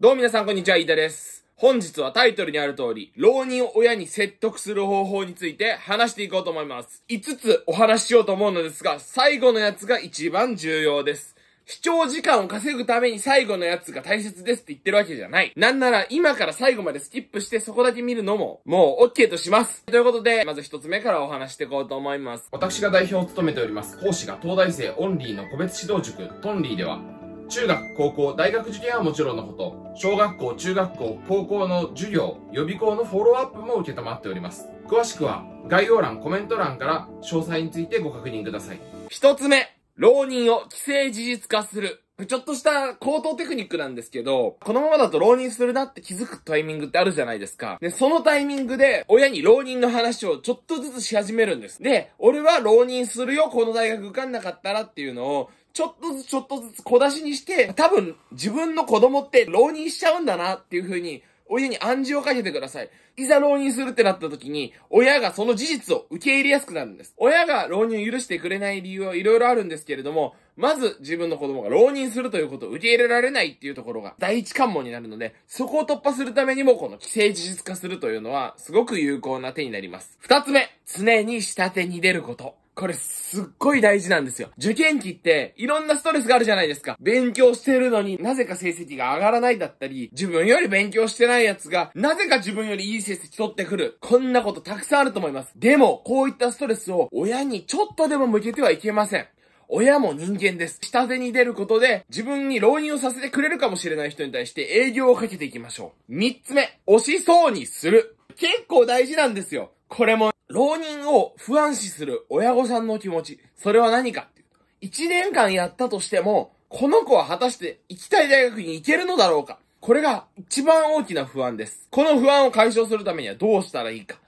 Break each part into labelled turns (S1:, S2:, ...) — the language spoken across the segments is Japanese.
S1: どうも皆さんこんにちは、飯田です。本日はタイトルにある通り、浪人を親に説得する方法について話していこうと思います。5つお話ししようと思うのですが、最後のやつが一番重要です。視聴時間を稼ぐために最後のやつが大切ですって言ってるわけじゃない。なんなら今から最後までスキップしてそこだけ見るのも、もう OK とします。ということで、まず一つ目からお話していこうと思います。私が代表を務めております、講師が東大生オンリーの個別指導塾、トンリーでは、中学、高校、大学受験はもちろんのこと、小学校、中学校、高校の授業、予備校のフォローアップも受けたまっております。詳しくは概要欄、コメント欄から詳細についてご確認ください。一つ目、浪人を既成事実化する。ちょっとした口頭テクニックなんですけど、このままだと浪人するなって気づくタイミングってあるじゃないですか。で、そのタイミングで、親に浪人の話をちょっとずつし始めるんです。で、俺は浪人するよ、この大学受かんなかったらっていうのを、ちょっとずつちょっとずつ小出しにして、多分自分の子供って浪人しちゃうんだなっていう風に、親に暗示をかけてください。いざ浪人するってなった時に、親がその事実を受け入れやすくなるんです。親が浪人を許してくれない理由はいろいろあるんですけれども、まず自分の子供が浪人するということを受け入れられないっていうところが第一関門になるので、そこを突破するためにもこの規制事実化するというのはすごく有効な手になります。二つ目、常に下手に出ること。これすっごい大事なんですよ。受験期っていろんなストレスがあるじゃないですか。勉強してるのになぜか成績が上がらないだったり、自分より勉強してない奴がなぜか自分よりいい成績取ってくる。こんなことたくさんあると思います。でも、こういったストレスを親にちょっとでも向けてはいけません。親も人間です。下手に出ることで、自分に浪人をさせてくれるかもしれない人に対して営業をかけていきましょう。三つ目、押しそうにする。結構大事なんですよ。これも、浪人を不安視する親御さんの気持ち。それは何かっていう。一年間やったとしても、この子は果たして行きたい大学に行けるのだろうかこれが一番大きな不安です。この不安を解消するためにはどうしたらいいか。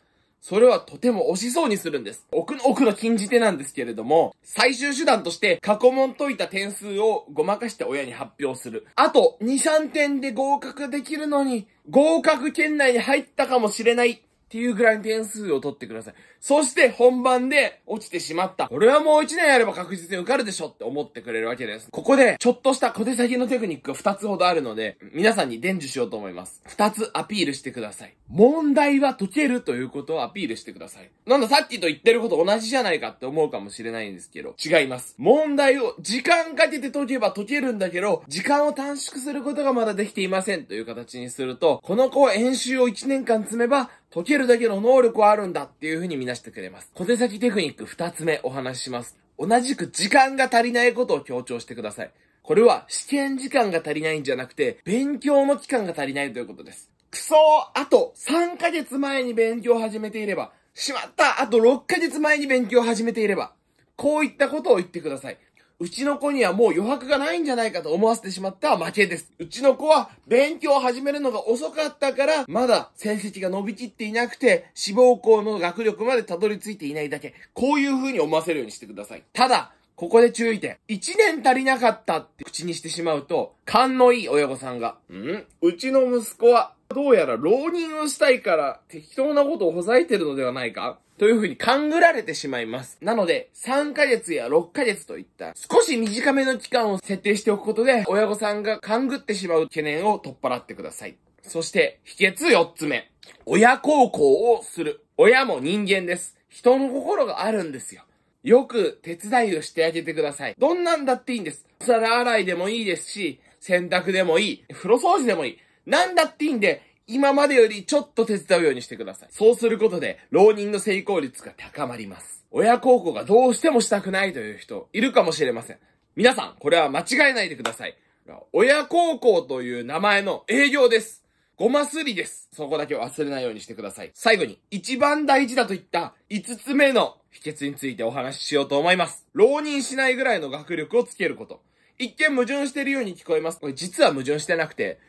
S1: それはとても惜しそうにするんです。奥の奥の禁じ手なんですけれども、最終手段として過去問解いた点数をごまかして親に発表する。あと、2、3点で合格できるのに、合格圏内に入ったかもしれない。っていうぐらいの点数を取ってください。そして本番で落ちてしまった。これはもう一年やれば確実に受かるでしょって思ってくれるわけです。ここで、ちょっとした小手先のテクニックが2つほどあるので、皆さんに伝授しようと思います。2つアピールしてください。問題は解けるということをアピールしてください。なんださっきと言ってること同じじゃないかって思うかもしれないんですけど、違います。問題を時間かけて解けば解けるんだけど、時間を短縮することがまだできていませんという形にすると、この子は演習を1年間積めば、解けるだけの能力はあるんだっていう風に見なしてくれます。小手先テクニック2つ目お話しします。同じく時間が足りないことを強調してください。これは試験時間が足りないんじゃなくて、勉強の期間が足りないということです。くそーあと3ヶ月前に勉強を始めていれば、しまったあと6ヶ月前に勉強を始めていれば、こういったことを言ってください。うちの子にはもう余白がないんじゃないかと思わせてしまった負けです。うちの子は勉強を始めるのが遅かったから、まだ成績が伸びきっていなくて、志望校の学力までたどり着いていないだけ。こういう風に思わせるようにしてください。ただ、ここで注意点。一年足りなかったって口にしてしまうと、勘のいい親御さんが、んうちの息子はどうやら浪人をしたいから適当なことをほざいてるのではないかというふうに勘ぐられてしまいます。なので、3ヶ月や6ヶ月といった少し短めの期間を設定しておくことで、親御さんが勘ぐってしまう懸念を取っ払ってください。そして、秘訣4つ目。親孝行をする。親も人間です。人の心があるんですよ。よく手伝いをしてあげてください。どんなんだっていいんです。皿洗いでもいいですし、洗濯でもいい。風呂掃除でもいい。なんだっていいんで、今までよりちょっと手伝うようにしてください。そうすることで、浪人の成功率が高まります。親孝行がどうしてもしたくないという人、いるかもしれません。皆さん、これは間違えないでください。親孝行という名前の営業です。ごますりです。そこだけ忘れないようにしてください。最後に、一番大事だといった5つ目の秘訣についてお話ししようと思います。浪人しないぐらいの学力をつけること。一見矛盾してるように聞こえます。これ実は矛盾してなくて、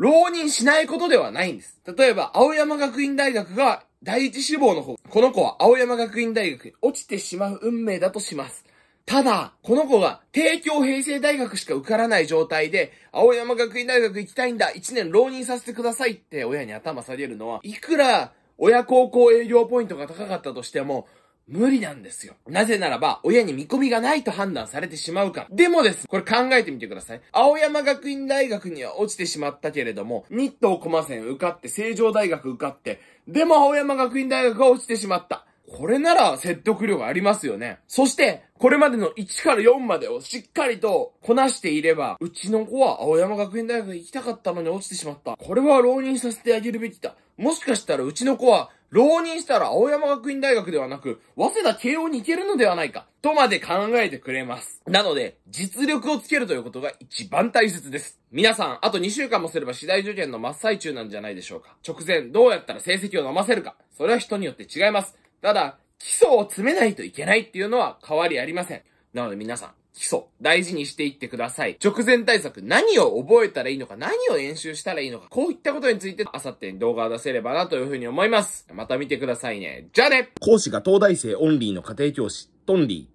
S1: 浪人しないことではないんです。例えば、青山学院大学が第一志望の方、この子は青山学院大学に落ちてしまう運命だとします。ただ、この子が帝京平成大学しか受からない状態で、青山学院大学行きたいんだ、1年浪人させてくださいって親に頭下げるのは、いくら親高校営業ポイントが高かったとしても、無理なんですよ。なぜならば、親に見込みがないと判断されてしまうから。でもです、これ考えてみてください。青山学院大学には落ちてしまったけれども、日東駒線受かって、成城大学受かって、でも青山学院大学は落ちてしまった。これなら説得力ありますよね。そして、これまでの1から4までをしっかりとこなしていれば、うちの子は青山学院大学行きたかったのに落ちてしまった。これは浪人させてあげるべきだ。もしかしたらうちの子は、浪人したら青山学院大学ではなく、早稲田慶応に行けるのではないか、とまで考えてくれます。なので、実力をつけるということが一番大切です。皆さん、あと2週間もすれば次第受験の真っ最中なんじゃないでしょうか。直前、どうやったら成績を伸ばせるか、それは人によって違います。ただ、基礎を詰めないといけないっていうのは変わりありません。なので皆さん、基礎、大事にしていってください。直前対策、何を覚えたらいいのか、何を演習したらいいのか、こういったことについて、あさってに動画を出せればなというふうに思います。また見てくださいね。じゃあね講師が東大生オンリーの家庭教師、トンリー。